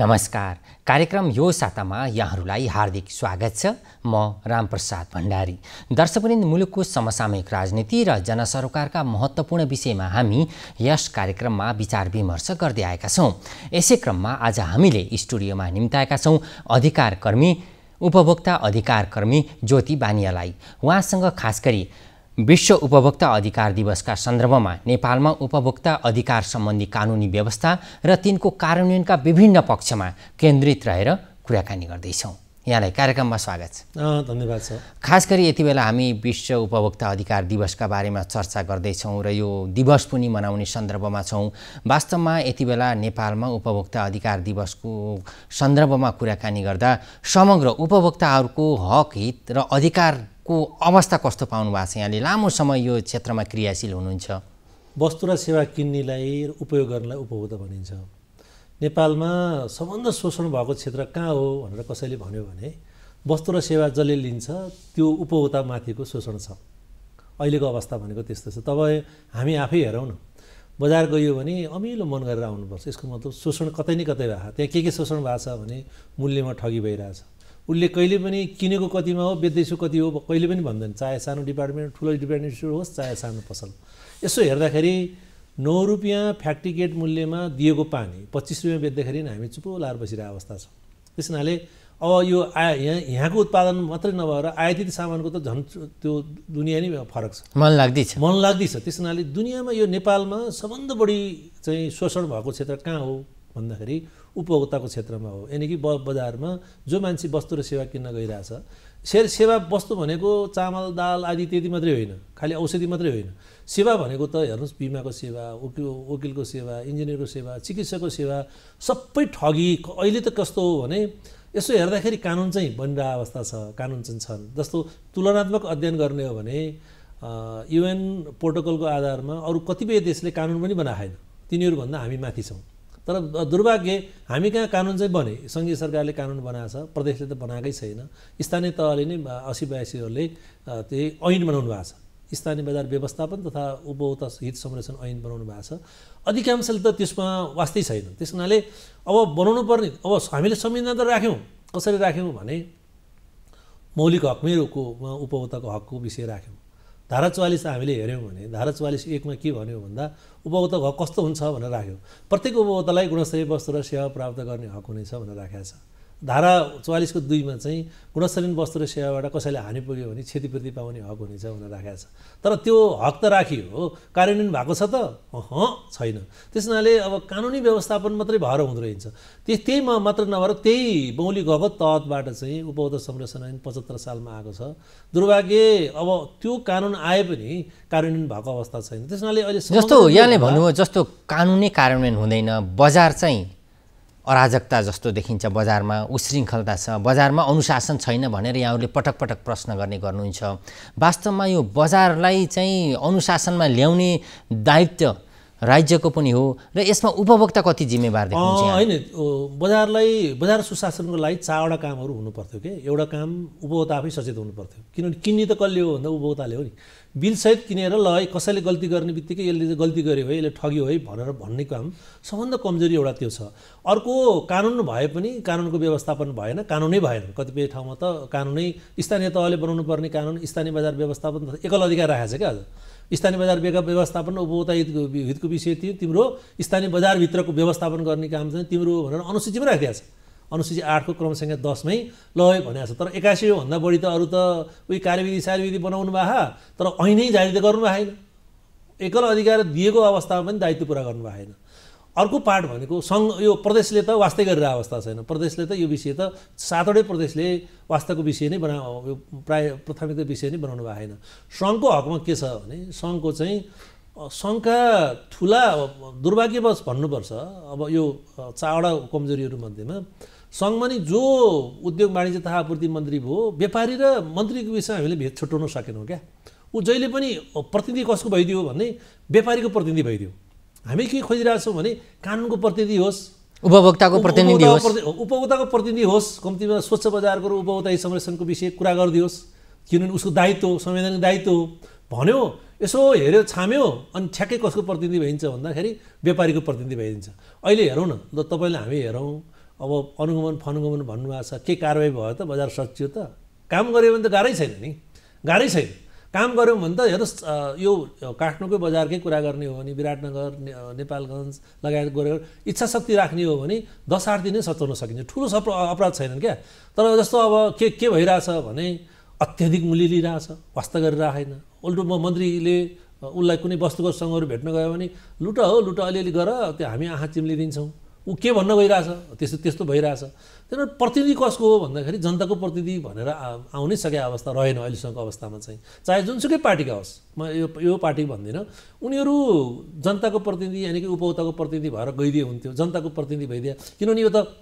नमस्कार कार्यक्रम यो सातामा यहाँहरूलाई हार्दिक स्वागत छ म रामप्रसाद भण्डारी दर्शकवृन्द मुलुकको समसामयिक राजनीति र जनसरोकारका महत्त्वपूर्ण विषयमा हामी यस कार्यक्रममा विचार विमर्श गर्दै आएका छौँ यसै क्रममा आज हामीले स्टुडियोमा निम्ताएका छौँ अधिकार कर्मी उपभोक्ता अधिकार कर्मी ज्योति बानियालाई उहाँसँग खास गरी विश्व उपभोक्ता अधिकार दिवसका सन्दर्भमा नेपालमा उपभोक्ता अधिकार सम्बन्धी कानुनी व्यवस्था र तिनको कार्यान्वयनका विभिन्न पक्षमा केन्द्रित रहेर कुराकानी गर्दैछौँ यहाँलाई कार्यक्रममा स्वागत छ धन्यवाद छ खास गरी यति बेला हामी विश्व उपभोक्ता अधिकार दिवसका बारेमा चर्चा गर्दैछौँ र यो दिवस पनि मनाउने सन्दर्भमा छौँ वास्तवमा यति बेला नेपालमा उपभोक्ता अधिकार दिवसको सन्दर्भमा कुराकानी गर्दा समग्र उपभोक्ताहरूको हक हित र अधिकार को अवस्था कस्तो पाउनु भएको छ यहाँले लामो समय यो क्षेत्रमा क्रियाशील हुनुहुन्छ वस्तु र सेवा किन्नेलाई उपयोग गर्नलाई उपभोक्ता भनिन्छ नेपालमा सबभन्दा शोषण भएको क्षेत्र कहाँ हो भनेर कसैले भन्यो भने वस्तु र सेवा जसले लिन्छ त्यो माथिको शोषण छ अहिलेको अवस्था भनेको त्यस्तो छ तब हामी आफै हेरौँ न बजार गयो भने अमिलो मन गरेर आउनुपर्छ यसको मतलब शोषण कतै न कतै भएको त्यहाँ के के शोषण भएको छ भने मूल्यमा ठगी भइरहेछ उसले कहिले पनि किनेको कतिमा हो बेच्दैछु कति हो कहिले पनि भन्दैन चाहे सानो डिपार्टमेन्ट ठुलो डिपार्टमेन्ट स्टोर होस् चाहे सानो पसल यसो हेर्दाखेरि नौ रुपियाँ फ्याक्ट्री गेट मूल्यमा दिएको पानी पच्चिस रुपियाँ बेच्दाखेरि हामी चुपो लाएर बसिरहेको अवस्था छ त्यस हुनाले अब यो आय यहाँ यहाँको उत्पादन मात्रै नभएर आयातित सामानको त झन् त्यो दुनियाँ नै फरक छ मन लाग्दैछ मन लाग्दैछ त्यस हुनाले दुनियाँमा यो नेपालमा सबभन्दा बढी चाहिँ शोषण भएको क्षेत्र कहाँ हो भन्दाखेरि उपभोक्ताको क्षेत्रमा हो यानि कि ब बजारमा जो मान्छे वस्तु र सेवा किन्न गइरहेछ से सेवा वस्तु भनेको चामल दाल आदि त्यति मात्रै होइन खालि औषधि मात्रै होइन सेवा भनेको त हेर्नुहोस् बिमाको सेवा वकिल वकिलको सेवा इन्जिनियरको सेवा चिकित्साको सेवा सबै ठगी अहिले त कस्तो हो भने यसो हेर्दाखेरि कानुन चाहिँ बनिरहेको अवस्था छ कानुन चाहिँ छन् जस्तो तुलनात्मक अध्ययन गर्ने हो भने युएन प्रोटोकलको आधारमा अरू कतिपय देशले कानुन पनि बनाएन तिनीहरूभन्दा हामी माथि छौँ तर दुर्भाग्य हामी कहाँ कानुन चाहिँ बने सङ्घीय सरकारले कानुन बनाएको छ प्रदेशले त बनाएकै छैन स्थानीय तहले नै असी बयासीहरूले त्यही ऐन बनाउनु भएको छ स्थानीय बजार व्यवस्थापन तथा उपभोक्ता हित संरक्षण ऐन बनाउनु भएको छ अधिकांशले त त्यसमा वास्तै छैन त्यस हुनाले अब बनाउनु पर्ने अब हामीले संविधान त राख्यौँ कसरी राख्यौँ भने मौलिक हक मेरोको उपभोक्ताको हकको विषय राख्यौँ धारा चौवालिस हामीले हेऱ्यौँ भने धारा चौवालिस एकमा के भन्यो भन्दा उपभोक्ता हक कस्तो हुन्छ भनेर राख्यो प्रत्येक उपभोक्तालाई गुणस्तरीय वस्तु र सेवा प्राप्त गर्ने हक हुनेछ भनेर राखेको छ धारा चौवालिसको दुईमा चाहिँ गुणस्तरीन वस्तु र सेवाबाट कसैले हानि पुग्यो भने क्षतिपूर्ति पाउने हक हुनेछ भनेर राखेको छ तर त्यो हक त राखियो कार्यान्वयन भएको छ त छैन त्यस हुनाले अब कानुनी व्यवस्थापन मात्रै भएर हुँदो रहेछ त्यस त्यहीमा मात्र नभएर त्यही बौली गगत तहतबाट चाहिँ उपभोक्ता संरक्षण ऐन पचहत्तर सालमा आएको छ दुर्भाग्य अब त्यो कानुन आए पनि कार्यान्वयन भएको अवस्था छैन त्यस अहिले जस्तो यहाँले भन्नुभयो जस्तो कानुनै कार्यान्वयन हुँदैन बजार चाहिँ अराजकता जस्तो देखिन्छ बजारमा उशृङ्खलता छ बजारमा अनुशासन छैन भनेर यहाँहरूले पटक पटक प्रश्न गर्ने गर्नुहुन्छ वास्तवमा यो बजारलाई चाहिँ अनुशासनमा ल्याउने दायित्व राज्यको पनि हो र यसमा उपभोक्ता कति जिम्मेवार देख्नुहुन्छ होइन बजारलाई बजार सुशासनको लागि चारवटा कामहरू हुनुपर्थ्यो कि एउटा काम उपभोक्ता आफै सचेत हुनुपर्थ्यो किनभने किन्ने त कसले हो भन्दा उपभोक्ताले हो नि बिलसहित किनेर ल है कसैले गल्ती गर्ने बित्तिकै यसले गल्ती गर्यो है यसले ठग्यो है भनेर भन्ने काम सबभन्दा कमजोरी एउटा त्यो छ अर्को कानुन भए पनि कानुनको व्यवस्थापन भएन कानुनै भएन कतिपय ठाउँमा त कानुनै स्थानीय तहले बनाउनु पर्ने कानुन स्थानीय बजार व्यवस्थापन एकल अधिकार राखेको छ क्या आज स्थानीय बजार व्यवस्थापन उपभोक्ता हितको हितको विषय थियो तिम्रो स्थानीय बजारभित्रको व्यवस्थापन गर्ने काम चाहिँ तिम्रो भनेर अनुसूचीमा राखिदिएको छ अनुसूची आठको क्रमसङ्ख्या दसमै लय भनेको छ तर एक्कासी भन्दा बढी त अरू त उही कार्यविधि सार्यविधि बनाउनु भए तर ऐनै जारी त गर्नु भएन एकल अधिकार दिएको अवस्थामा पनि दायित्व पुरा गर्नु भएन अर्को पार्ट भनेको सङ्घ यो प्रदेशले त वास्तै गरेर अवस्था छैन प्रदेशले त यो विषय त सातवटै प्रदेशले वास्ताको विषय नै बना यो प्राय प्राथमिकता विषय नै बनाउनु भएको छैन सङ्घको हकमा के छ भने सङ्घको चाहिँ सङ्घका ठुला दुर्भाग्यवश भन्नुपर्छ अब यो चारवटा कमजोरीहरूमध्येमा सङ्घमा नि जो उद्योग वाणिज्य तथा आपूर्ति मन्त्री भयो व्यापारी र मन्त्रीको विषयमा हामीले भेद छुट्याउन सकेनौँ क्या ऊ जहिले पनि प्रतिनिधि कसको भइदियो भने व्यापारीको प्रतिनिधि भइदियो हामी के खोजिरहेछौँ भने कानुनको प्रतिनिधि होस् उपभोक्ताको प्रतिनिधि होस् उपभोक्ताको प्रतिनिधि होस् कम्तीमा स्वच्छ बजारको र उपभोक्ता संरक्षणको विषय कुरा गरिदियोस् किनभने उसको दायित्व संवैधानिक दायित्व हो भन्यो यसो हेऱ्यो छाम्यो अनि ठ्याक्कै कसको प्रतिनिधि भइन्छ भन्दाखेरि व्यापारीको प्रतिनिधि भइदिन्छ अहिले हेरौँ न ल तपाईँले हामी हेरौँ अब अनुगमन फनुगमन भन्नुभएको छ के कारवाही भयो त बजार सचियो त काम गऱ्यो भने त गाह्रै छैन नि गाह्रै छैन काम गऱ्यौँ भने त हेर्नुहोस् यो काठमाडौँकै बजारकै कुरा गर्ने हो भने विराटनगर नेपालगञ्ज लगायत गोरे इच्छा शक्ति राख्ने हो भने दस आठ दिनै सचाउन सकिन्छ ठुलो सप अपराध छैनन् क्या तर जस्तो अब के के भइरहेछ भने अत्याधिक मूल्य लिइरहेछ वास्ता गरिरहेन उल्टो म मन्त्रीले उसलाई कुनै वस्तुको सङ्घहरू भेट्न गयो भने लुट हो लुट अलिअलि गर त्यो हामी आँखा चिम्लिदिन्छौँ ऊ के भन्न गइरहेछ त्यस्तो त्यस्तो भइरहेछ त्यहाँबाट प्रतिनिधि कसको हो भन्दाखेरि जनताको प्रतिनिधि भनेर आउनै सके अवस्था रहेन अहिलेसम्मको अवस्थामा चाहिँ चाहे जुनसुकै पार्टीका होस् म यो यो पार्टी भन्दिनँ उनीहरू जनताको प्रतिनिधि यानि कि उपभोक्ताको प्रतिनिधि भएर गइदिए हुन्थ्यो जनताको प्रतिनिधि भइदिए किनभने यो त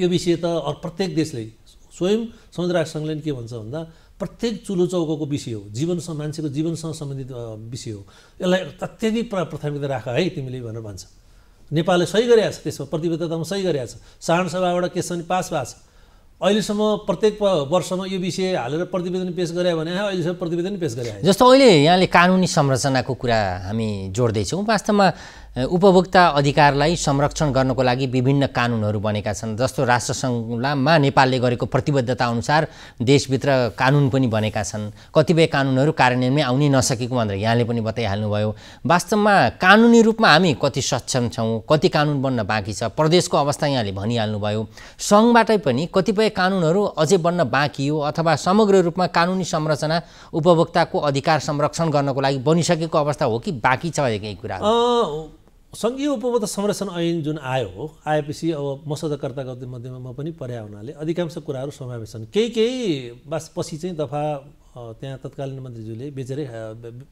यो विषय त प्रत्येक देशले स्वयं संयुक्त राष्ट्रसङ्घले के भन्छ भन्दा प्रत्येक चुलो चौकाको विषय हो जीवनसँग मान्छेको जीवनसँग सम्बन्धित विषय हो यसलाई अत्यधिक प्राथमिकता राख है तिमीले भनेर भन्छ नेपालले सही गरेछ त्यसमा प्रतिबद्धतामा सही गरिरहेको गरेछ सभाबाट केस पनि पास भएको छ अहिलेसम्म प्रत्येक वर्षमा यो विषय हालेर प्रतिवेदन पेस गरे भने अहिलेसम्म प्रतिवेदन पेस गरे जस्तो अहिले यहाँले कानुनी संरचनाको कुरा हामी जोड्दैछौँ वास्तवमा उपभोक्ता अधिकारलाई संरक्षण गर्नको लागि विभिन्न कानुनहरू बनेका छन् जस्तो राष्ट्रसङ्घमा नेपालले गरेको प्रतिबद्धता अनुसार देशभित्र कानुन पनि बनेका छन् कतिपय कानुनहरू कार्यान्वयनमै आउनै नसकेको भनेर यहाँले पनि बताइहाल्नुभयो वास्तवमा कानुनी रूपमा हामी कति सक्षम छौँ कति कानुन बन्न बाँकी छ प्रदेशको अवस्था यहाँले भनिहाल्नुभयो सङ्घबाटै पनि कतिपय कानुनहरू अझै बन्न बाँकी हो अथवा समग्र रूपमा कानुनी संरचना उपभोक्ताको अधिकार संरक्षण गर्नको लागि बनिसकेको अवस्था हो कि बाँकी छ यही कुरा सङ्घीय उपभोक्ता संरक्षण ऐन जुन आयो हो आएपछि अब मसौदाकर्ताको मध्येमा म पनि पर्या हुनाले अधिकांश कुराहरू समावेश छन् केही केही बास पछि चाहिँ दफा त्यहाँ तत्कालीन मन्त्रीज्यूले बेचेरै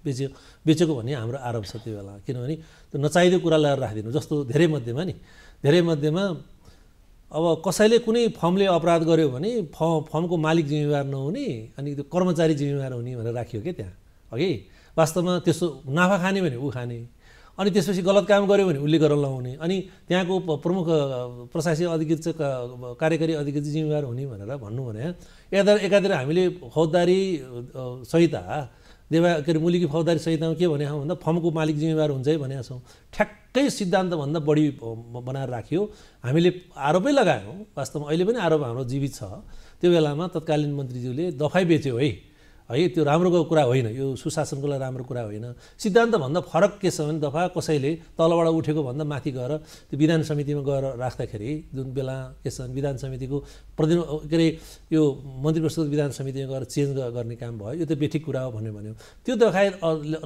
बेच्यो बेचेको भन्ने हाम्रो आरोप छ त्यो बेला किनभने त्यो नचाहिँदो कुरा लगाएर राखिदिनु जस्तो धेरै मध्येमा नि धेरै मध्येमा अब कसैले कुनै फर्मले अपराध गर्यो भने फ फर्मको मालिक जिम्मेवार नहुने अनि त्यो कर्मचारी जिम्मेवार हुने भनेर राखियो क्या त्यहाँ अघि वास्तवमा त्यसो नाफा खाने भने ऊ खाने अनि त्यसपछि गलत काम गऱ्यो भने उसले गरेर लगाउने अनि त्यहाँको प्रमुख प्रशासकीय अधिकृत कार्यकारी अधिकृत जिम्मेवार हुने भनेर भन्नु भने यता एकातिर हामीले फौजदारी संहिता देवा के अरे मुलुकी फौजदारी संहितामा के भनेको छौँ भन्दा फर्मको मालिक जिम्मेवार हुन्छ है भनेको छौँ ठ्याक्कै सिद्धान्तभन्दा बढी बनाएर राख्यो हामीले आरोपै लगायौँ वास्तवमा अहिले पनि आरोप हाम्रो जीवित छ त्यो बेलामा तत्कालीन मन्त्रीज्यूले दफाइ बेच्यो है है त्यो राम्रोको कुरा होइन यो सुशासनको लागि राम्रो कुरा होइन सिद्धान्तभन्दा फरक के छ भने दफा कसैले तलबाट उठेको भन्दा माथि गएर त्यो विधान समितिमा गएर राख्दाखेरि जुन बेला के छ विधान समितिको प्रति के अरे यो मन्त्री परिषद विधान समितिमा गएर चेन्ज गर्ने काम भयो यो त बेठिक कुरा हो भन्यो भन्यो त्यो दफाय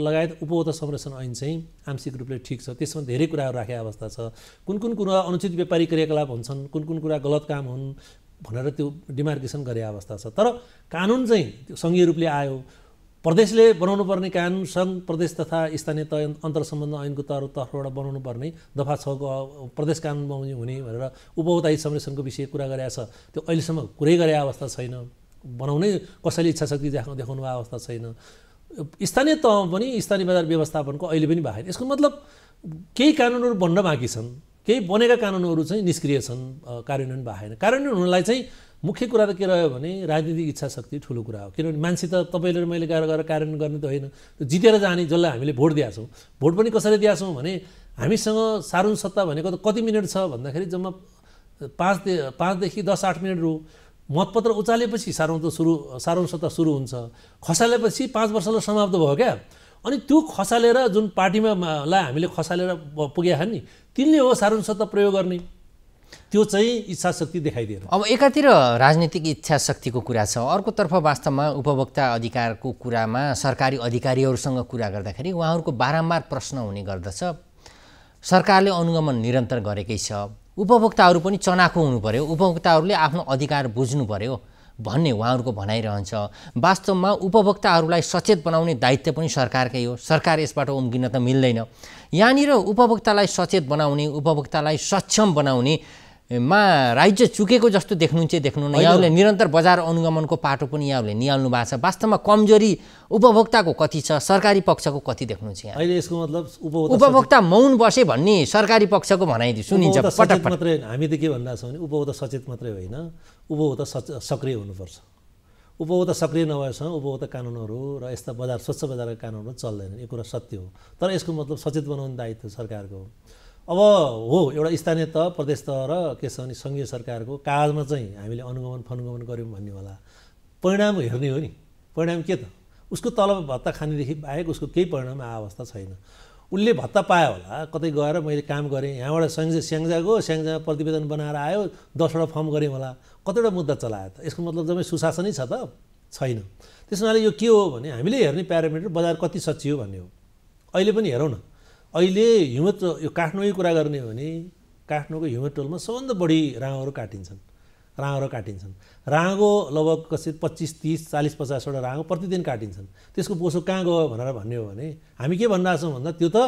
लगायत उपभोक्ता संरक्षण ऐन चाहिँ आंशिक रूपले ठिक छ त्यसमा धेरै कुराहरू राखेको अवस्था छ कुन कुन कुरा अनुचित व्यापारी क्रियाकलाप हुन्छन् कुन कुन कुरा गलत काम हुन् भनेर त्यो डिमार्केसन गरे अवस्था छ तर कानुन चाहिँ त्यो सङ्घीय रूपले आयो प्रदेशले बनाउनु पर्ने कानुन सङ्घ प्रदेश तथा स्थानीय तय सम्बन्ध ऐनको तर तर्फबाट बनाउनु पर्ने दफा छको प्रदेश कानुन बनाउने हुने भनेर उपभोक्ता संरक्षणको विषय कुरा गरेका छ त्यो अहिलेसम्म कुरै गरे अवस्था छैन बनाउनै कसैले इच्छा शक्ति देखाउ देखाउनु अवस्था छैन स्थानीय तहमा पनि स्थानीय बजार व्यवस्थापनको अहिले पनि भएन यसको मतलब केही कानुनहरू बन्न बाँकी छन् केही बनेका कानुनहरू चाहिँ निष्क्रिय छन् कार्यान्वयन भएन कार्यान्वयन हुनलाई चाहिँ मुख्य कुरा त के रह्यो भने राजनीतिक इच्छा शक्ति ठुलो कुरा हो किनभने मान्छे त तपाईँले मैले गएर गएर कार्यान्वयन गर्ने त होइन जितेर जाने जसलाई हामीले भोट दिएको छौँ भोट पनि कसरी दिएको छौँ भने हामीसँग सारुण सत्ता भनेको त कति मिनट छ भन्दाखेरि जम्मा पाँच पाँचदेखि दस आठ मिनट रु मतपत्र उचालेपछि सारौँ त सुरु सारौँ सत्ता सुरु हुन्छ खसालेपछि पाँच वर्षलाई समाप्त भयो क्या अनि त्यो खसालेर जुन पार्टीमा लाई हामीले खसालेर पुगेका छन् नि तिनले हो साधारण सत्ता प्रयोग गर्ने त्यो चाहिँ इच्छा शक्ति देखाइदिएन अब एकातिर राजनीतिक इच्छा शक्तिको कुरा छ अर्कोतर्फ वास्तवमा उपभोक्ता अधिकारको कुरामा सरकारी अधिकारीहरूसँग कुरा गर्दाखेरि उहाँहरूको बारम्बार प्रश्न हुने गर्दछ सरकारले अनुगमन निरन्तर गरेकै छ उपभोक्ताहरू पनि चनाखो हुनु पर्यो उपभोक्ताहरूले आफ्नो अधिकार बुझ्नु पऱ्यो भन्ने उहाँहरूको रहन्छ वास्तवमा उपभोक्ताहरूलाई सचेत बनाउने दायित्व पनि सरकारकै हो सरकार यसबाट उम्किन त मिल्दैन यहाँनिर उपभोक्तालाई सचेत बनाउने उपभोक्तालाई सक्षम बनाउने मा राज्य चुकेको जस्तो देख्नु देख्नुहुन्छ देख्नुहुन्न यहाँहरूले निरन्तर बजार अनुगमनको पाटो पनि यहाँहरूले निहाल्नु भएको छ वास्तवमा कमजोरी उपभोक्ताको कति छ सरकारी पक्षको कति देख्नुहुन्छ यहाँ अहिले यसको मतलब उपभोक्ता मौन बसे भन्ने सरकारी पक्षको भनाइदियो सुनिन्छ पटक मात्रै हामी त के भन्दा छौँ भने उपभोक्ता सचेत मात्रै होइन उपभोक्ता सक्रिय हुनुपर्छ उपभोक्ता सक्रिय नभएसम्म उपभोक्ता कानुनहरू र यस्ता बजार स्वच्छ बजारका कानुनहरू चल्दैनन् यो कुरा सत्य हो तर यसको मतलब सचेत बनाउने दायित्व सरकारको हो अब हो एउटा स्थानीय तह प्रदेश तह र के छ भने सङ्घीय सरकारको कागजमा चाहिँ हामीले अनुगमन फनुगमन गऱ्यौँ भन्ने होला परिणाम हेर्ने हो नि परिणाम के त उसको तलब भत्ता खानेदेखि बाहेक उसको केही परिणाम आ अवस्था छैन उसले भत्ता पायो होला कतै गएर मैले काम गरेँ यहाँबाट स्याङ्जा स्याङ्जा गयो स्याङ्जामा प्रतिवेदन बनाएर आयो दसवटा फर्म गरेँ होला कतिवटा मुद्दा चलायो त यसको मतलब जम्मै सुशासनै छ त छैन त्यस हुनाले यो के हो भने हामीले हेर्ने प्यारामिटर बजार कति सचियो भन्ने हो अहिले पनि हेरौँ न अहिले हिउँद यो काठमाडौँकै कुरा गर्ने हो भने काठमाडौँको हिउँद टोलमा सबभन्दा बढी राँहरू काटिन्छन् राँगहरू काटिन्छन् राँगो लगभग कसै पच्चिस तिस चालिस पचासवटा राँगो प्रतिदिन काटिन्छन् त्यसको पोसो कहाँ गयो भनेर भन्ने हो भने हामी के भनिरहेछौँ भन्दा त्यो त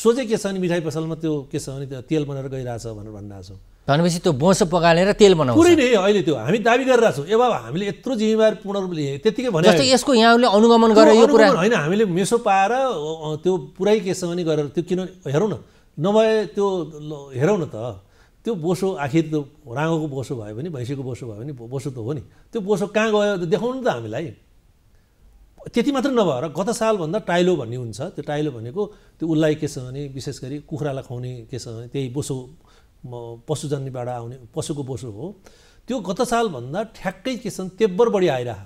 सोझै के छ भने मिठाई पसलमा त्यो के छ भने त्यो तेल बनेर गइरहेछ भनेर भनिरहेछौँ भनेपछि त्यो बोसो पकालेर तेल बनाउँछ पुरै नै अहिले त्यो हामी दाबी छौँ ए बाबा हामीले यत्रो जिम्मेवार पूर्ण रूपले त्यतिकै भने जस्तो यसको यहाँले अनुगमन गरेर यो कुरा होइन हामीले मेसो पाएर त्यो पुरै केसम्म नै गरेर त्यो किन हेरौँ न नभए त्यो हेरौँ न त त्यो बोसो आखिर त्यो राँगोको बोसो भयो भने भैँसीको बोसो भयो भने बोसो त हो नि त्यो बोसो कहाँ गयो देखाउनु त हामीलाई त्यति मात्र नभएर गत सालभन्दा टाइलो भन्ने हुन्छ त्यो टाइलो भनेको त्यो उसलाई छ भने विशेष गरी कुखुरालाई खुवाउने केसँग त्यही बोसो पशुजन्यबाट आउने पशुको बोसो हो त्यो गत सालभन्दा ठ्याक्कै के छन् तेब्बर बढी आइरह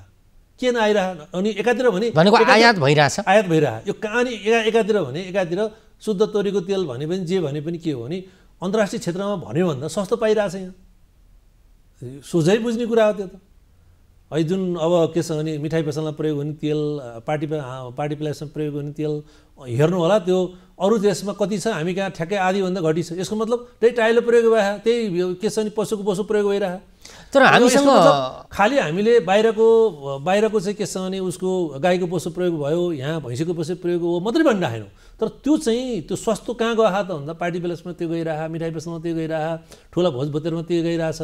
किन आइरह अनि एकातिर भने भनेको आयात भइरहेछ आयात भइरह यो कहाँ एकातिर भने एकातिर शुद्ध तोरीको तेल भने पनि जे भने पनि के हो भने अन्तर्राष्ट्रिय क्षेत्रमा भन्यो भन्दा सस्तो पाइरहेछ यहाँ सोझै बुझ्ने कुरा हो त्यो त है जुन अब के छ भने मिठाई पसलमा प्रयोग हुने तेल पार्टी पार्टी प्लासमा प्रयोग हुने तेल हेर्नु होला त्यो अरू देशमा कति छ हामी कहाँ ठ्याक्कै आधीभन्दा घटी छ यसको मतलब त्यही टाइलो प्रयोग भए त्यही के छ नि पशुको पशु प्रयोग भइरहेको तर हामीसँग खालि हामीले बाहिरको बाहिरको चाहिँ के छ भने उसको गाईको पशु प्रयोग भयो यहाँ भैँसीको पशु प्रयोग हो मात्रै भनिराखेनौँ तर त्यो चाहिँ त्यो स्वास्थ्य कहाँ गयो त भन्दा पार्टी बेलासमा त्यो गइरह मिठाई बेसमा त्यो गइरह ठुला भोज भतेरमा त्यो गइरहेछ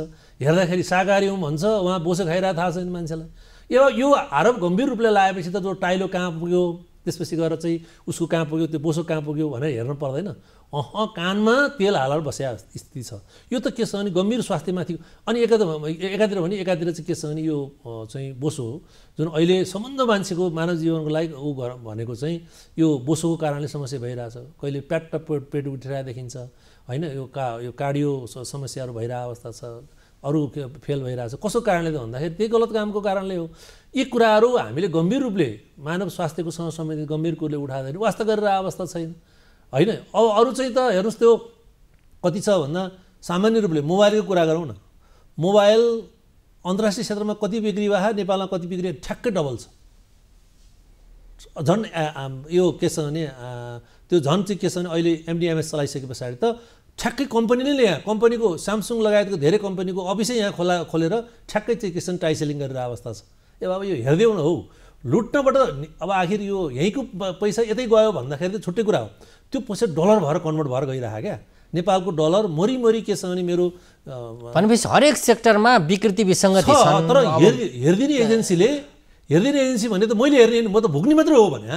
हेर्दाखेरि सागारी हुँ भन्छ उहाँ बोसो खाइरहेको थाहा छैन मान्छेलाई यो यो आरोप गम्भीर रूपले लगाएपछि त जो टाइलो कहाँ पुग्यो त्यसपछि गएर चाहिँ उसको कहाँ पुग्यो त्यो बोसो कहाँ पुग्यो भनेर हेर्नु पर्दैन अह कानमा तेल हालेर बसिया स्थिति छ यो त के छ भने गम्भीर स्वास्थ्यमाथि अनि एकातिर एकातिर भने एकातिर चाहिँ के छ भने यो चाहिँ बोसो हो जुन अहिले सम्बन्ध मान्छेको मानव जीवनको लागि ऊ घर भनेको चाहिँ यो बोसोको कारणले समस्या भइरहेछ कहिले प्याट पेट पेट उठिरहेको देखिन्छ होइन यो का यो कार्डियो समस्याहरू भइरहेको अवस्था छ अरू फेल भइरहेछ कसो कारणले त भन्दाखेरि त्यही गलत कामको कारणले हो यी कुराहरू हामीले गम्भीर रूपले मानव स्वास्थ्यको सँग सम्बन्धित गम्भीर कुरोले उठाउँदैन वास्तव गरेर अवस्था छैन होइन अब अरू चाहिँ त हेर्नुहोस् त्यो कति छ भन्दा सामान्य रूपले मोबाइलको कुरा गरौँ न मोबाइल अन्तर्राष्ट्रिय क्षेत्रमा कति बिक्री भए नेपालमा कति बिक्री ठ्याक्कै डबल छ झन् यो के छ भने त्यो झन् चाहिँ के छ भने अहिले एमडिएमएस चलाइसके पछाडि त ठ्याक्कै कम्पनीले नै यहाँ कम्पनीको स्यामसुङ लगायतको धेरै कम्पनीको अफिसै यहाँ खोला खोलेर ठ्याक्कै चाहिँ के छ टाइसेलिङ गरेर अवस्था छ ए बाबा यो हेरिदेऊ न हौ लुट्नबाट अब आखिर यो यहीँको पैसा यतै गयो भन्दाखेरि त छुट्टै कुरा हो त्यो पैसा डलर भएर कन्भर्ट भएर गइरहेको क्या नेपालको डलर मरि के छ भने मेरो भनेपछि हरेक सेक्टरमा विकृति विसङ्गति छ तर हेरिदिने एजेन्सीले हेरिदिने एजेन्सी भने त मैले हेर्ने म त भोग्ने मात्रै हो भने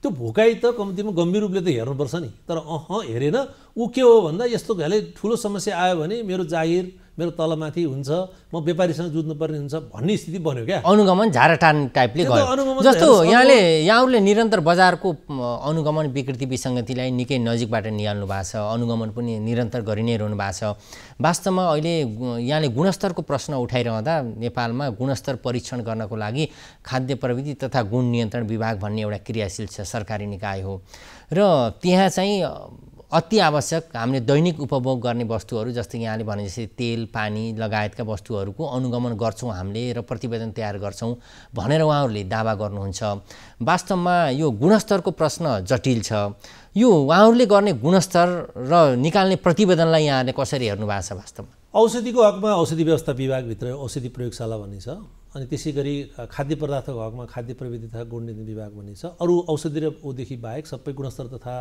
त्यो भोकाइ त कम्तीमा गम्भीर रूपले त हेर्नुपर्छ नि तर अह हेरेन ऊ के हो भन्दा यस्तो खाले ठुलो समस्या आयो भने मेरो जागिर मेरो तलमाथि हुन्छ म व्यापारीसँग जुझ्नुपर्ने हुन्छ भन्ने स्थिति बन्यो क्या अनुगमन झाराटान टाइपले गयो जस्तो यहाँले यहाँहरूले निरन्तर बजारको अनुगमन विकृति विसङ्गतिलाई निकै नजिकबाट निहाल्नु भएको छ अनुगमन पनि निरन्तर गरि नै रहनु भएको छ वास्तवमा अहिले यहाँले गुणस्तरको प्रश्न उठाइरहँदा नेपालमा गुणस्तर परीक्षण गर्नको लागि खाद्य प्रविधि तथा गुण नियन्त्रण विभाग भन्ने एउटा क्रियाशील छ सरकारी निकाय हो र त्यहाँ चाहिँ अति आवश्यक हामीले दैनिक उपभोग गर्ने वस्तुहरू जस्तै यहाँले भने जस्तै तेल पानी लगायतका वस्तुहरूको अनुगमन गर्छौँ हामीले र प्रतिवेदन तयार गर्छौँ भनेर उहाँहरूले दावा गर्नुहुन्छ वास्तवमा यो गुणस्तरको प्रश्न जटिल छ यो उहाँहरूले गर्ने गुणस्तर र निकाल्ने प्रतिवेदनलाई यहाँले कसरी हेर्नु भएको छ वास्तवमा औषधिको हकमा औषधि व्यवस्था विभागभित्र औषधि प्रयोगशाला भन्ने छ अनि त्यसै गरी खाद्य पदार्थको हकमा खाद्य प्रविधि तथा गुणनिधि विभाग भन्ने छ अरू औषधि र ऊदेखि बाहेक सबै गुणस्तर तथा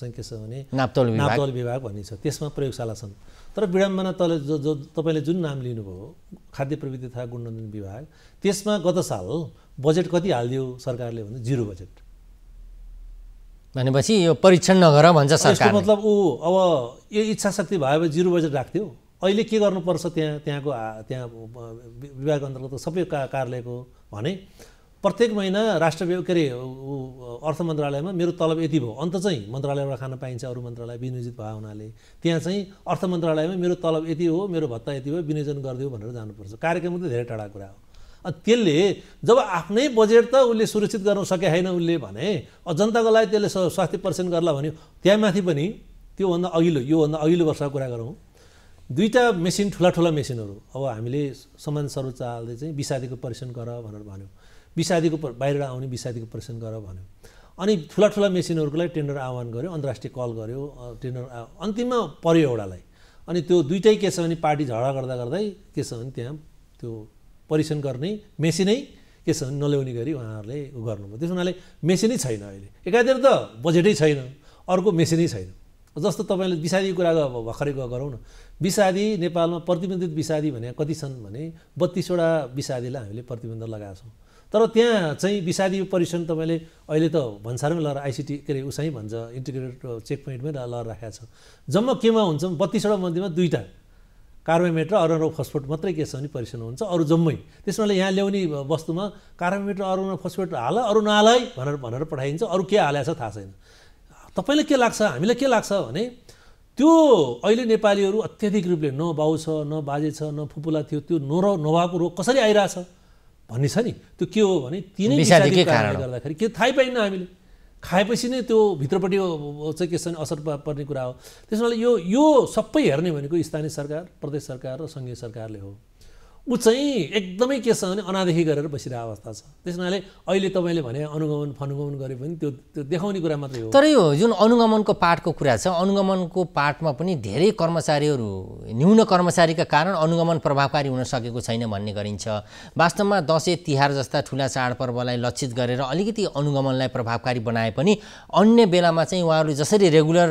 सङ्ख्या छ भने नाप्तल विभाग भन्ने छ त्यसमा प्रयोगशाला छन् तर विडम्बना तल जो जो तपाईँले जुन नाम लिनुभयो खाद्य प्रविधि तथा गुणनिधि विभाग त्यसमा गत साल बजेट कति हालिदियो सरकारले भने जिरो बजेट भनेपछि यो परीक्षण नगर भन्छ सरकार मतलब ऊ अब यो इच्छा शक्ति भए जिरो बजेट राख्थ्यो अहिले के गर्नुपर्छ त्यहाँ त्यहाँको त्यहाँ विभाग अन्तर्गत सबै का कार्यालयको भने प्रत्येक महिना राष्ट्र के अरे अर्थ मन्त्रालयमा मेरो तलब यति भयो अन्त चाहिँ मन्त्रालयबाट खान पाइन्छ अरू मन्त्रालय विनियोजित भएको हुनाले त्यहाँ चाहिँ अर्थ मन्त्रालयमा मेरो तलब यति हो मेरो भत्ता यति हो विनियोजन गरिदियो भनेर जानुपर्छ कार्यक्रम त धेरै टाढा कुरा हो अनि त्यसले जब आफ्नै बजेट त उसले सुरक्षित गर्न सके होइन उसले भने अब जनताको लागि त्यसले स्वास्थ्य पर्सेन्ट गर्ला भन्यो त्यहाँमाथि पनि त्योभन्दा अघिल्लो योभन्दा अघिल्लो वर्षको कुरा गरौँ दुईवटा मेसिन ठुला ठुला मेसिनहरू अब हामीले समान सरो चाहिँ विषादीको परीक्षण गर भनेर भन्यौँ विषादीको बाहिरबाट आउने विषादीको परीक्षण गर भन्यो अनि ठुला ठुला मेसिनहरूको लागि टेन्डर आह्वान गर्यो अन्तर्राष्ट्रिय कल गर्यो टेन्डर अन्तिममा पऱ्यो एउटालाई अनि त्यो दुइटै के छ भने पार्टी झगडा गर्दा गर्दै के छ भने त्यहाँ त्यो परीक्षण गर्ने मेसिनै के छ भने नल्याउने गरी उहाँहरूले उ गर्नुभयो त्यस हुनाले मेसिनै छैन अहिले एकातिर त बजेटै छैन अर्को मेसिनै छैन जस्तो तपाईँले विषादी कुरा अब भर्खरैको गरौँ न विषादी नेपालमा प्रतिबन्धित विषादी भने कति छन् भने बत्तिसवटा विषादीलाई हामीले प्रतिबन्ध लगाएको छौँ तर त्यहाँ चाहिँ विषादी परीक्षण तपाईँले अहिले त भन्सारमै लगाएर आइसिटी के अरे उसै भन्छ इन्टिग्रेटेड चेक पोइन्टमै लगाएर राखेको छ जम्मा केमा हुन्छ बत्तिसवटा मध्येमा दुईवटा कार्बोमेट र अरुण फस्फोट मात्रै के छ भने परीक्षण हुन्छ अरू जम्मै त्यसमा यहाँ ल्याउने वस्तुमा कार्बोमेट र अरुण फस्फोट हाल अरू नहालै भनेर भनेर पठाइन्छ अरू के हालेको छ थाहा छैन तपाईँलाई के लाग्छ हामीलाई के लाग्छ भने त्यो अहिले नेपालीहरू अत्याधिक रूपले न बाउ छ न बाजे छ न फुपुला थियो त्यो नर नभएको रोग कसरी आइरहेछ भन्ने छ नि त्यो के हो भने तिनै कारणले गर्दाखेरि के थाहै पाइनँ हामीले खाएपछि नै त्यो भित्रपट्टि चाहिँ के छ भने असर पर्ने कुरा हो त्यसो यो यो सबै हेर्ने भनेको स्थानीय सरकार प्रदेश सरकार र सङ्घीय सरकारले हो ऊ चाहिँ एकदमै के छ भने अनादेखि गरेर बसिरहेको अवस्था छ त्यस हुनाले अहिले तपाईँले भने अनुगमन फनुगमन गरे पनि त्यो त्यो देखाउने कुरा मात्रै हो तर यो जुन अनुगमनको पाठको कुरा छ अनुगमनको पाठमा पनि धेरै कर्मचारीहरू न्यून कर्मचारीका कारण अनुगमन प्रभावकारी हुन सकेको छैन भन्ने गरिन्छ वास्तवमा दसैँ तिहार जस्ता ठुला चाडपर्वलाई लक्षित गरेर अलिकति अनुगमनलाई प्रभावकारी बनाए पनि अन्य बेलामा चाहिँ उहाँहरूले जसरी रेगुलर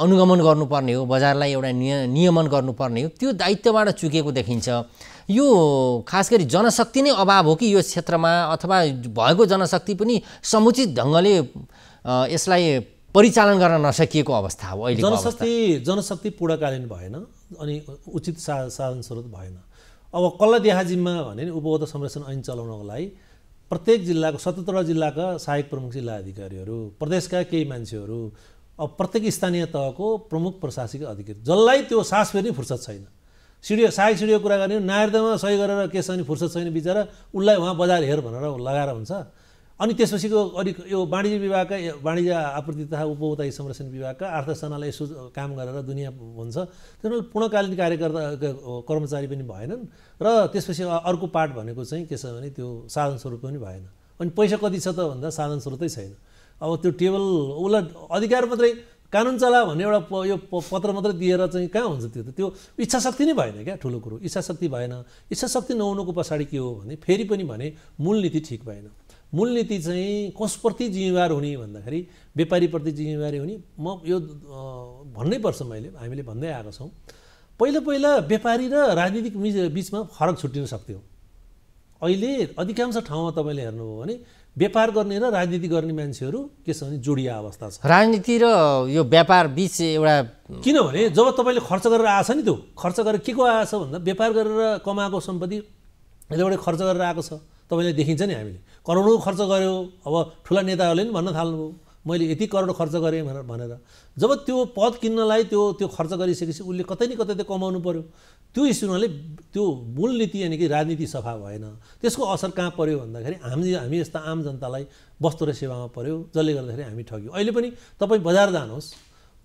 अनुगमन गर्नुपर्ने हो बजारलाई एउटा नियमन गर्नुपर्ने हो त्यो दायित्वबाट चुकेको देखिन्छ यो खास गरी जनशक्ति नै अभाव हो कि यो क्षेत्रमा अथवा भएको जनशक्ति पनि समुचित ढङ्गले यसलाई परिचालन गर्न नसकिएको अवस्था हो अहिले जनशक्ति जनशक्ति पूर्णकालीन भएन अनि उचित सा साधन स्रोत भएन अब कसलाई देहा भने नि उपभोक्ता संरक्षण ऐन चलाउनको लागि प्रत्येक जिल्लाको सतहत्तरवटा जिल्लाका सहायक प्रमुख जिल्ला अधिकारीहरू प्रदेशका केही मान्छेहरू अब प्रत्येक स्थानीय तहको प्रमुख प्रशासकीय अधिकारी जसलाई त्यो सास फेर्ने फुर्सद छैन सिडियो सहायक सिडियो कुरा गर्ने नागरिकतामा सही गरेर के छ फुर्सद छैन बिचरा उसलाई उहाँ बजार हेर भनेर लगाएर हुन्छ अनि त्यसपछिको अलिक यो वाणिज्य विभागका वाणिज्य आपूर्ति तथा उपभोक्ता संरक्षण विभागका अर्थसनाले यसो काम गरेर दुनियाँ हुन्छ त्यसमा पूर्णकालीन कार्यकर्ता कर्मचारी पनि भएनन् र त्यसपछि अर्को पार्ट भनेको चाहिँ के छ भने त्यो साधन स्वरूप पनि भएन अनि पैसा कति छ त भन्दा साधन स्रोतै छैन अब त्यो टेबल उसलाई अधिकार मात्रै कानुन चला भन्ने एउटा यो पत्र मात्रै दिएर चाहिँ कहाँ हुन्छ त्यो त त्यो इच्छा शक्ति नै भएन क्या ठुलो कुरो इच्छा शक्ति भएन इच्छा शक्ति नहुनुको पछाडि के हो भने फेरि पनि भने मूल नीति ठिक भएन मूल नीति चाहिँ कसप्रति जिम्मेवार हुने भन्दाखेरि व्यापारीप्रति जिम्मेवारी हुने म यो भन्नै पर्छ मैले हामीले भन्दै आएको छौँ पहिला पहिला व्यापारी र राजनीतिक बिचमा फरक छुट्टिन सक्थ्यो अहिले अधिकांश ठाउँमा तपाईँले हेर्नुभयो भने व्यापार गर्ने र राजनीति गर्ने मान्छेहरू के छ भने जोडिया अवस्था छ राजनीति र यो व्यापार बिच एउटा किनभने जब तपाईँले खर्च गरेर छ नि त्यो खर्च गरेर के को छ भन्दा व्यापार गरेर कमाएको सम्पत्ति यताबाट खर्च गरेर आएको छ तपाईँले देखिन्छ नि हामीले करोडौँ खर्च गऱ्यो अब ठुला नेताहरूले पनि भन्न थाल्नुभयो मैले यति करोड खर्च गरेँ भनेर भनेर जब त्यो पद किन्नलाई त्यो त्यो खर्च गरिसकेपछि उसले कतै न कतै त कमाउनु पऱ्यो त्यो इस्यु त्यो मूल नीति यानि कि राजनीति सफा भएन त्यसको असर कहाँ पऱ्यो भन्दाखेरि हामी हामी यस्ता आम जनतालाई वस्तु र सेवामा पऱ्यो जसले गर्दाखेरि हामी ठग्यौँ अहिले पनि तपाईँ बजार जानुहोस्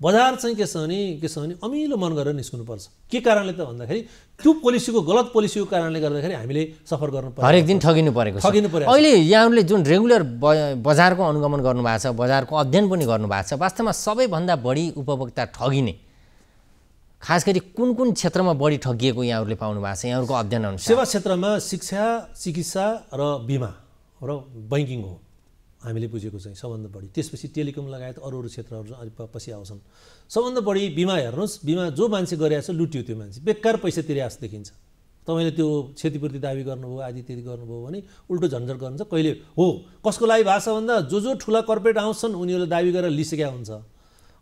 बजार चाहिँ के छ भने के छ भने अमिलो मन गरेर निस्कनुपर्छ के कारणले त भन्दाखेरि त्यो पोलिसीको गलत पोलिसीको कारणले गर्दाखेरि हामीले सफर गर्नु पर्छ हरेक दिन ठगिनु परेको ठगिनु पर्यो अहिले यहाँहरूले जुन रेगुलर बजारको अनुगमन गर्नुभएको छ बजारको अध्ययन पनि गर्नुभएको छ वास्तवमा सबैभन्दा बढी उपभोक्ता ठगिने खास गरी कुन कुन क्षेत्रमा बढी ठगिएको यहाँहरूले पाउनु भएको छ यहाँहरूको अध्ययन अनुसार सेवा क्षेत्रमा शिक्षा चिकित्सा र बिमा र बैङ्किङ हो हामीले बुझेको चाहिँ सबभन्दा बढी त्यसपछि टेलिकम लगायत अरू अरू क्षेत्रहरू अलिक पछि आउँछन् सबभन्दा बढी बिमा हेर्नुहोस् बिमा जो मान्छे गरिरहेको छ लुट्यो त्यो मान्छे बेकार पैसा तिरिरहेको देखिन्छ तपाईँले त्यो क्षतिपूर्ति दाबी गर्नुभयो आदि त्यति गर्नुभयो भने उल्टो झन्झट गर्नुहुन्छ कहिले हो कसको लागि भएको भन्दा जो जो ठुला कर्पोरेट आउँछन् उनीहरूले दाबी गरेर लिसकेका हुन्छ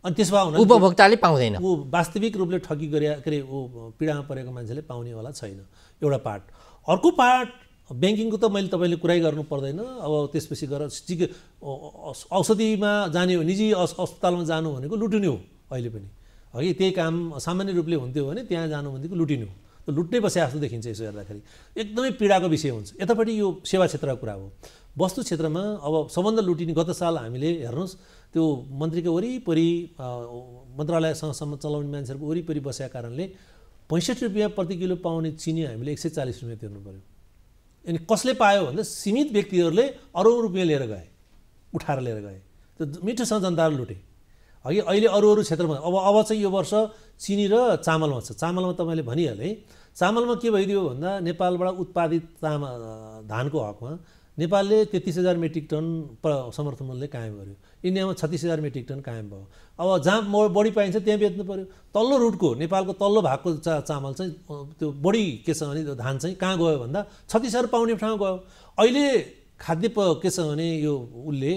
अनि त्यसमा भए उपभोक्ताले पाउँदैन ऊ वास्तविक रूपले ठगी गरे के अरे ऊ पीडामा परेको मान्छेले पाउने होला छैन एउटा पार्ट अर्को पार्ट ब्याङ्किङको त मैले तपाईँले कुरै गर्नु पर्दैन अब त्यसपछि गएर चिक औषधिमा जाने हो निजी अस्पतालमा जानु भनेको लुटिने हो अहिले पनि है त्यही काम सामान्य रूपले हुन्थ्यो भने त्यहाँ जानु भनेदेखि लुटिने हो त लुट्नै बसे जस्तो देखिन्छ यसो हेर्दाखेरि एकदमै पीडाको विषय हुन्छ यतापट्टि यो सेवा क्षेत्रको कुरा हो वस्तु क्षेत्रमा अब सबभन्दा लुटिने गत साल हामीले हेर्नुहोस् त्यो मन्त्रीको वरिपरि मन्त्रालयसँग चलाउने मान्छेहरूको वरिपरि बसेका कारणले पैँसठी रुपियाँ प्रति किलो पाउने चिनी हामीले एक सय चालिस रुपियाँ तिर्नु पऱ्यो अनि कसले पायो भन्दा सीमित व्यक्तिहरूले अरू रुपियाँ लिएर गए उठाएर लिएर गए त्यो मिठोसँग जनताहरू लुटे हगि अहिले अरू अरू क्षेत्रमा अब अब चाहिँ यो वर्ष चिनी र चामलमा छ चामलमा तपाईँले भनिहालेँ चामलमा के भइदियो भन्दा नेपालबाट उत्पादित चाम धानको हकमा नेपालले तेत्तिस हजार मेट्रिक टन प्र समर्थन मूल्य कायम गर्यो इन्डियामा छत्तिस हजार मेट्रिक टन कायम भयो अब जहाँ बढी पाइन्छ त्यहाँ बेच्नु पऱ्यो तल्लो रुटको नेपालको तल्लो भागको चा चामल चाहिँ त्यो बढी के छ भने धान चाहिँ कहाँ गयो भन्दा छत्तिस हजार पाउने ठाउँ गयो अहिले खाद्य प के छ भने यो उसले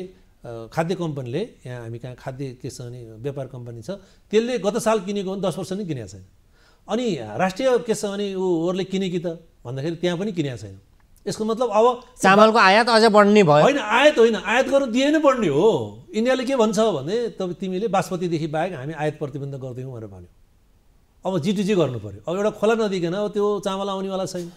खाद्य कम्पनीले यहाँ हामी कहाँ खाद्य के छ भने व्यापार कम्पनी छ त्यसले गत साल किनेको भने दस वर्ष नै किनेको छैन अनि राष्ट्रिय के छ भने ऊहरूले किने कि त भन्दाखेरि त्यहाँ पनि किनेको छैन यसको मतलब अब चामलको आयात अझ बढ्ने भयो होइन आयात होइन आयात गर्नु दिए नै बढ्ने हो इन्डियाले के भन्छ भने तपाईँ तिमीले बासमतीदेखि बाहेक हामी आयात प्रतिबन्ध गरिदिउँ भनेर भन्यो अब जिटिजी गर्नु पऱ्यो अब एउटा खोला नदिकन अब त्यो चामल आउनेवाला छैन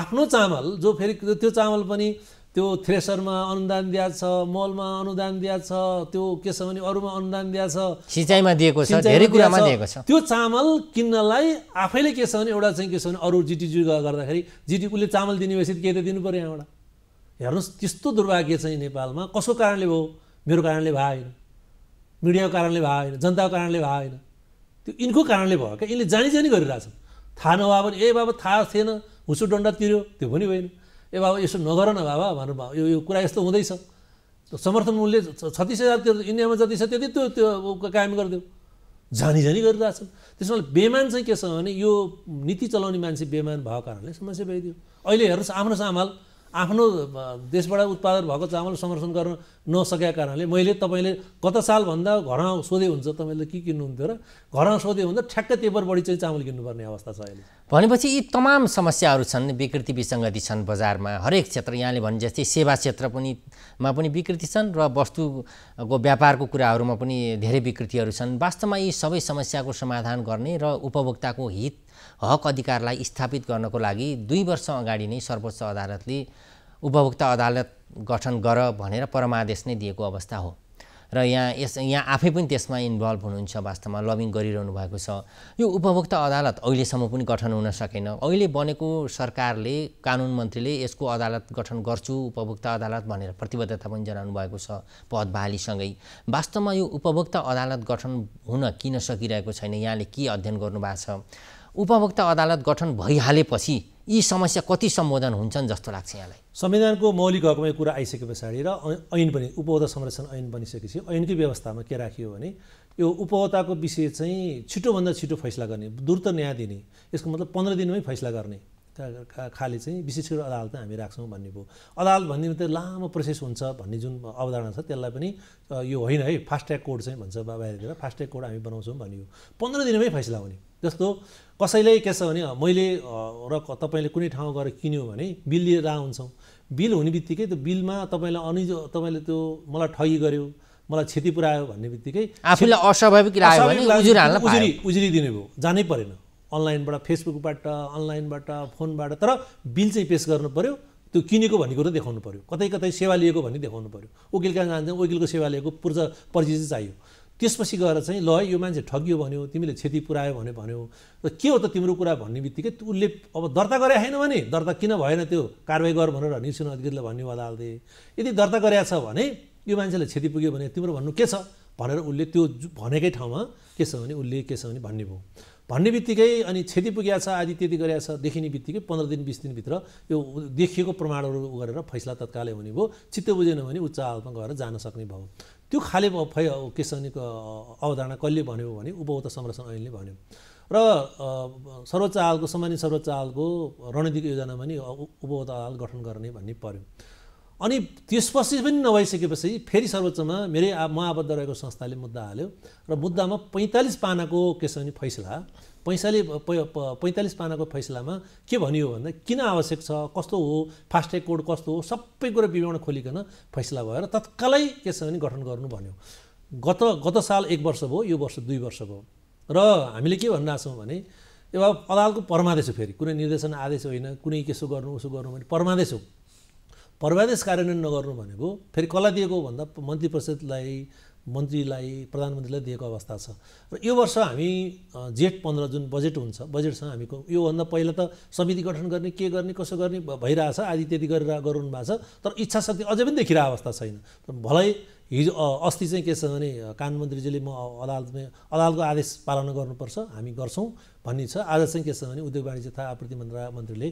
आफ्नो चामल जो फेरि त्यो चामल पनि त्यो थ्रेसरमा अनुदान दिएको छ मलमा अनुदान दिएको छ त्यो के छ भने अरूमा अनुदान दिएको छ सिँचाइमा दिएको छ धेरै कुरामा दिएको छ त्यो चामल किन्नलाई आफैले के छ भने एउटा चाहिँ के छ भने अरू जिटिजु गर्दाखेरि जिटी उसले चामल दिने भएपछि के त दिनु पऱ्यो यहाँबाट हेर्नुहोस् त्यस्तो दुर्भाग्य चाहिँ नेपालमा कसको कारणले भयो मेरो कारणले भए होइन मिडियाको कारणले भए होइन जनताको कारणले भए होइन त्यो यिनको कारणले भयो क्या यिनले जानी जानी गरिरहेछन् थाहा नभए पनि ए बाबा थाहा थिएन हुसु डन्डा तिर्यो त्यो पनि होइन ए बाबा यसो नगर न बाबा भन्नु बाबा यो यो कुरा यस्तो हुँदैछ समर्थन मूल्य छत्तिस हजार त्यो इन्डियामा जति छ त्यति त्यो त्यो कायम गरिदियो जानी जानी गरिरहेछन् त्यसमा बेमान चाहिँ के छ भने यो नीति चलाउने मान्छे बेमान भएको कारणले समस्या भइदियो अहिले हेर्नुहोस् आफ्नो सामाल आफ्नो देशबाट उत्पादन भएको चामल संरक्षण गर्न नसकेका कारणले मैले तपाईँले गत सालभन्दा घरमा सोधे हुन्छ तपाईँले के किन्नुहुन्थ्यो र घरमा सोधे हुन्छ ठ्याक्कै त्यहीबाट बढी चाहिँ चामल किन्नुपर्ने अवस्था छ अहिले भनेपछि यी तमाम समस्याहरू छन् विकृति विसङ्गति छन् बजारमा हरेक क्षेत्र यहाँले भने जस्तै सेवा क्षेत्र पनि मा पनि विकृति छन् र वस्तुको व्यापारको कुराहरूमा पनि धेरै विकृतिहरू छन् वास्तवमा यी सबै समस्याको समाधान गर्ने र उपभोक्ताको हित हक अधिकारलाई स्थापित गर्नको लागि दुई वर्ष अगाडि नै सर्वोच्च अदालतले उपभोक्ता अदालत गठन गर भनेर परमादेश नै दिएको अवस्था हो र यहाँ यस यहाँ आफै पनि त्यसमा इन्भल्भ हुनुहुन्छ वास्तवमा लबिङ गरिरहनु भएको छ यो उपभोक्ता अदालत अहिलेसम्म पनि गठन हुन सकेन अहिले बनेको सरकारले कानुन मन्त्रीले यसको अदालत गठन गर्छु उपभोक्ता अदालत भनेर प्रतिबद्धता पनि जनाउनु भएको छ पद बहालीसँगै वास्तवमा यो उपभोक्ता अदालत गठन हुन किन सकिरहेको छैन यहाँले के अध्ययन गर्नुभएको छ उपभोक्ता अदालत गठन भइहालेपछि यी समस्या कति सम्बोधन हुन्छन् जस्तो लाग्छ यहाँलाई संविधानको मौलिक हकमा यो कुरा आइसके पछाडि र ऐन पनि उपभोक्ता संरक्षण ऐन बनिसकेपछि ऐनकै व्यवस्थामा के राखियो भने यो उपभोक्ताको विषय चाहिँ छिटोभन्दा छिटो फैसला गर्ने द्रुत न्याय दिने यसको मतलब पन्ध्र दिनमै फैसला गर्ने खाले चाहिँ विशेष गरेर अदालतमा हामी राख्छौँ भन्ने भयो अदालत भन्ने त लामो प्रोसेस हुन्छ भन्ने जुन अवधारणा छ त्यसलाई पनि यो होइन है फास्ट ट्र्याक कोड चाहिँ भन्छ बाहिरतिर फास्ट ट्र्याक कोड हामी बनाउँछौँ भनियो पन्ध्र दिनमै फैसला हुने जस्तो कसैलाई के छ भने मैले र तपाईँले कुनै ठाउँ गएर किन्यो भने बिल लिएर आउँछौँ बिल हुने बित्तिकै त्यो बिलमा तपाईँलाई अनिज तपाईँले त्यो मलाई ठगी गर्यो मलाई क्षति पुऱ्यायो भन्ने बित्तिकै आफूलाई अस्वाभाविक उजुरी उजुरी दिनुभयो जानै परेन अनलाइनबाट फेसबुकबाट अनलाइनबाट फोनबाट तर बिल चाहिँ पेस गर्नु पऱ्यो त्यो किनेको भन्ने कुरो देखाउनु पऱ्यो कतै कतै सेवा लिएको भन्ने देखाउनु पऱ्यो वकिल कहाँ जान्छ वकिलको सेवा लिएको पूर्जा पर्ची चाहिँ चाहियो त्यसपछि गएर चाहिँ ल यो मान्छे ठगियो भन्यो तिमीले क्षति पुऱ्यायो भने भन्यो र के हो त तिम्रो कुरा भन्ने बित्तिकै उसले अब दर्ता गरे छैन भने दर्ता किन भएन त्यो कारवाही गर भनेर निसिन भन्ने भन्यो अदालतले यदि दर्ता गरेका छ भने यो मान्छेले क्षति पुग्यो भने तिम्रो भन्नु के छ भनेर उसले त्यो भनेकै ठाउँमा के छ भने उसले के छ भने भन्ने भयो भन्ने बित्तिकै अनि क्षति पुगेको छ आदि त्यति गरेको छ देखिने बित्तिकै पन्ध्र दिन बिस दिनभित्र यो देखिएको प्रमाणहरू गरेर फैसला तत्कालै हुने भयो चित्त बुझेन भने उच्च अदालतमा गएर जान सक्ने भयो त्यो खाले फै किसानीको अवधारणा कसले भन्यो भने उपभोक्ता संरक्षण ऐनले भन्यो र सर्वोच्च अदालतको सामान्य सर्वोच्च अदालतको रणनीतिक योजनामा नि उपभोक्ता अदालत गठन गर्ने भन्ने पर्यो अनि त्यसपछि पनि नभइसकेपछि फेरि सर्वोच्चमा मेरै म आबद्ध रहेको संस्थाले मुद्दा हाल्यो र मुद्दामा पैँतालिस पानाको के फैसला पैँसाले पैँतालिस पानाको फैसलामा के भनियो भन्दा किन आवश्यक छ कस्तो हो फास्ट्याग कोड कस्तो हो सबै कुरो विवरण खोलिकन फैसला भएर तत्कालै छ भने गठन गर्नु भन्यो गत गत साल एक वर्ष भयो यो वर्ष दुई वर्ष भयो र हामीले के भनिरहेको छौँ भने यो अब अदालतको परमादेश हो फेरि कुनै निर्देशन आदेश होइन कुनै केसो गर्नु उसो गर्नु भने परमादेश हो परमादेश कार्यान्वयन नगर्नु भनेको फेरि कसलाई दिएको भन्दा मन्त्री परिषदलाई मन्त्रीलाई प्रधानमन्त्रीलाई दिएको अवस्था छ र यो वर्ष हामी जेठ पन्ध्र जुन बजेट हुन्छ बजेटसँग हामीको योभन्दा पहिला त समिति गठन गर्ने के गर्ने कसो गर्ने भइरहेछ आदि त्यति गरेर गराउनु भएको छ तर इच्छा शक्ति अझै पनि देखिरहेको अवस्था छैन भलै हिजो अस्ति चाहिँ के छ भने कानुन मन्त्रीजीले म अदालतमै अदालतको आदेश पालना गर्नुपर्छ हामी गर्छौँ भन्ने छ आज चाहिँ के छ भने उद्योग वाणिज्य तथा आपूर्ति मन्त्रालय मन्त्रीले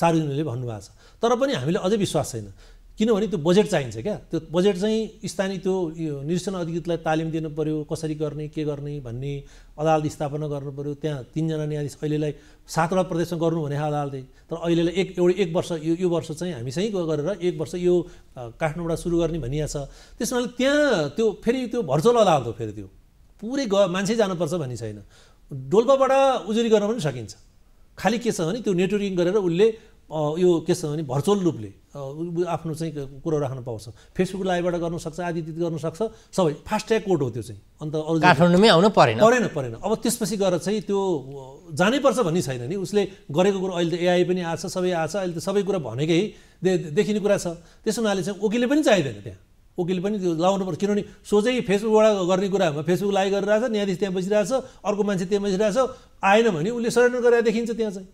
सार्वजनिकले भन्नुभएको छ तर पनि हामीले अझै विश्वास छैन किनभने त्यो बजेट चाहिन्छ क्या त्यो बजेट चाहिँ स्थानीय त्यो निरीक्षण अधिकृतलाई तालिम दिनु पऱ्यो कसरी गर्ने के गर्ने भन्ने अदालत स्थापना गर्नु पऱ्यो त्यहाँ तिनजना न्यायाधीश अहिलेलाई सातवटा प्रदेशमा गर्नु भने अदालतले तर अहिलेलाई एक एउटा एक वर्ष यो यो वर्ष चाहिँ हामी हामीसँगै गरेर एक वर्ष यो काठमाडौँबाट सुरु गर्ने भनिया छ त्यस हुनाले त्यहाँ त्यो फेरि त्यो भर्चुअल अदालत हो फेरि त्यो पुरै ग मान्छे जानुपर्छ भन्ने छैन डोल्पाबाट उजुरी गर्न पनि सकिन्छ खालि के छ भने त्यो नेटवर्किङ गरेर उसले यो के छ भने भर्चुअल रूपले आफ्नो चाहिँ कुरो राख्न पाउँछ फेसबुक लाइभबाट सक्छ आदि गर्नुसक्छ सबै फास्ट्याग कोड हो त्यो चाहिँ अन्त अरू काठमाडौँमै आउनु परेन परेन परेन अब त्यसपछि गएर चाहिँ त्यो जानैपर्छ भन्ने छैन नि उसले गरेको कुरो अहिले त एआई पनि आछ सबै आछ अहिले त सबै कुरा भनेकै देखिने कुरा छ त्यसो हुनाले चाहिँ वकिलले पनि चाहिँदैन त्यहाँ वकिल पनि त्यो लाउनु पर्छ किनभने सोझै फेसबुकबाट गर्ने कुरामा फेसबुक लाइभ गरिरहेको छ न्यायाधीश त्यहाँ बसिरहेको छ अर्को मान्छे त्यहाँ बसिरहेको छ आएन भने उसले सरेन्डर गरेर देखिन्छ त्यहाँ चाहिँ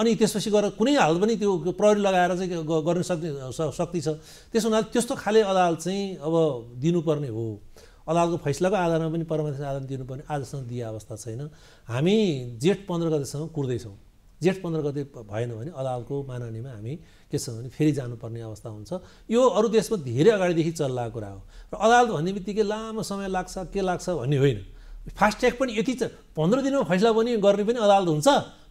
अनि त्यसपछि गएर कुनै हालत पनि त्यो प्रहरी लगाएर चाहिँ गर्न सक्ने शक्ति छ त्यस हुनाले त्यस्तो खाले अदालत चाहिँ अब दिनुपर्ने हो अदालतको फैसलाको आधारमा पनि परमादेश आधारमा दिनुपर्ने आजसम्म दिए अवस्था छैन हामी जेठ पन्ध्र गतेसम्म कुर्दैछौँ जेठ पन्ध्र गते भएन भने अदालतको माननीमा हामी के छ भने फेरि जानुपर्ने अवस्था हुन्छ यो अरू देशमा धेरै अगाडिदेखि चल्ला कुरा हो र अदालत भन्ने बित्तिकै लामो समय लाग्छ के लाग्छ भन्ने होइन फास्ट ट्र्याक पनि यति छ पन्ध्र दिनमा फैसला पनि गर्ने पनि अदालत हुन्छ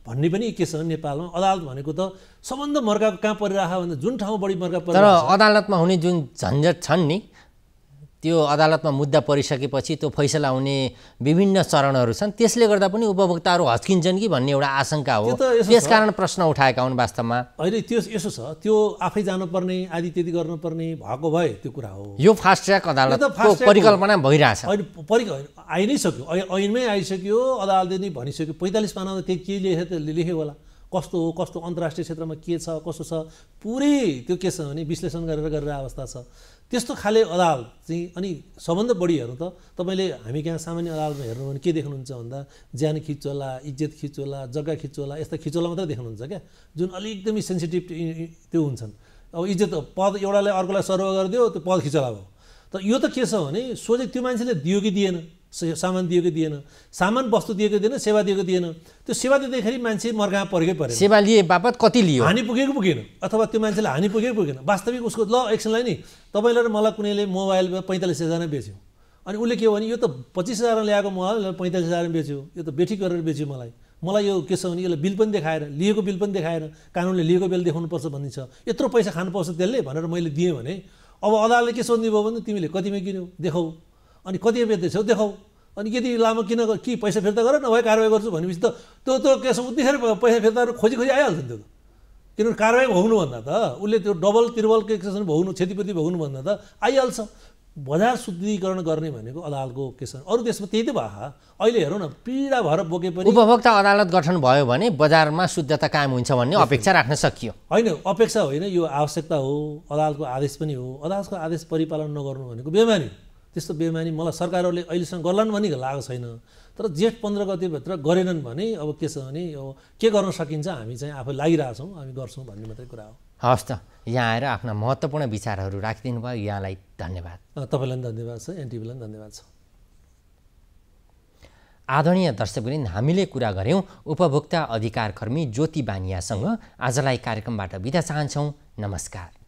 भन्ने पनि के छ नेपालमा अदालत भनेको त सबभन्दा मर्काको कहाँ परिरहेको भन्दा जुन ठाउँ बढी मर्का परिरहेको तर अदालतमा हुने जुन झन्झट छन् नि त्यो अदालतमा मुद्दा परिसकेपछि त्यो फैसला हुने विभिन्न चरणहरू छन् त्यसले गर्दा पनि उपभोक्ताहरू हस्किन्छन् कि भन्ने एउटा आशंका हो त्यसकारण प्रश्न उठाएका हुन् वास्तवमा अहिले त्यो यसो छ त्यो आफै जानुपर्ने आदि त्यति गर्नुपर्ने भएको भए त्यो कुरा हो यो फास्ट ट्र्याक अदालतको परिकल्पना भइरहेछ अहिले आइ नै सक्यो ऐनमै आइसक्यो अदालतले नै भनिसक्यो पैँतालिस पानामा त्यही के लेखे त लेख्यो होला कस्तो हो कस्तो अन्तर्राष्ट्रिय क्षेत्रमा के छ कस्तो छ पुरै त्यो के छ भने विश्लेषण गरेर गरेर अवस्था छ त्यस्तो खाले अदालत चाहिँ अनि सबभन्दा बढी हेर्नु त तपाईँले हामी कहाँ सामान्य अदालतमा हेर्नु भने के देख्नुहुन्छ भन्दा ज्यान खिचोला इज्जत खिचोला जग्गा खिचोला यस्ता खिचोला मात्रै देख्नुहुन्छ क्या जुन अलिक एकदमै सेन्सिटिभ त्यो हुन्छन् अब इज्जत पद एउटालाई अर्कोलाई सर्व गरिदियो त्यो पद खिचोला भयो त यो त के छ भने सोझै त्यो मान्छेले दियो कि दिएन सामान दिएको दिएन सामान वस्तु दिएको दिएन सेवा दिएको दिएन त्यो सेवा दिँदाखेरि मान्छे मर्का परेकै परेन सेवा लिए बापत कति लियो हानि पुगेको पुगेन अथवा त्यो मान्छेले हानि पुगेको पुगेन वास्तविक उसको ल एकछिनलाई नि तपाईँलाई र मलाई कुनैले मोबाइलमा पैँतालिस नै बेच्यो अनि उसले के हो भने यो त पच्चिस हजारमा ल्याएको मोबाइल पैँतालिस हजारमा बेच्यो यो त बेठी गरेर बेच्यो मलाई मलाई यो के छ भने यसलाई बिल पनि देखाएर लिएको बिल पनि देखाएर कानुनले लिएको बिल देखाउनुपर्छ भनिन्छ यत्रो पैसा खानुपर्छ त्यसले भनेर मैले दिएँ भने अब अदालतले के सोध्ने भयो भने तिमीले कतिमा किन्यौ देखाऊ अनि कतिमा बेच्दैछौ देखाऊ अनि यदि लामो किन कि पैसा फिर्ता गर नभए कारवाही गर्छु भनेपछि त त्यो त्यो केस उत्तिखेर पैसा फिर्ताहरू खोजी खोजी आइहाल्छ नि त्यो किनभने कारवाही भन्दा त उसले त्यो डबल त्रिबल के भोग्नु क्षतिपूर्ति भन्दा त आइहाल्छ बजार शुद्धिकरण गर्ने भनेको अदालतको केसन अरू देशमा त्यही त भए अहिले हेरौँ न पीडा भएर बोके पनि उपभोक्ता अदालत गठन भयो भने बजारमा शुद्धता कायम हुन्छ भन्ने अपेक्षा राख्न सकियो होइन अपेक्षा होइन यो आवश्यकता हो अदालतको आदेश पनि हो अदालतको आदेश परिपालन नगर्नु भनेको बेमानी हो त्यस्तो बेमानी मलाई सरकारहरूले अहिलेसम्म गर्लान् भनी लागेको छैन तर जेठ पन्ध्र गतिभित्र गरेनन् भने अब के छ भने अब के गर्न सकिन्छ हामी चाहिँ आफै लागिरहेछौँ हामी गर्छौँ भन्ने मात्रै कुरा हो हवस् त यहाँ आएर आफ्ना महत्त्वपूर्ण विचारहरू राखिदिनु भयो यहाँलाई धन्यवाद तपाईँलाई पनि धन्यवाद छ एनटिभीलाई धन्यवाद छ आदरणीय दर्शकवृन्द हामीले कुरा गऱ्यौँ उपभोक्ता अधिकार कर्मी ज्योति बानियासँग आजलाई कार्यक्रमबाट बिदा चाहन्छौँ नमस्कार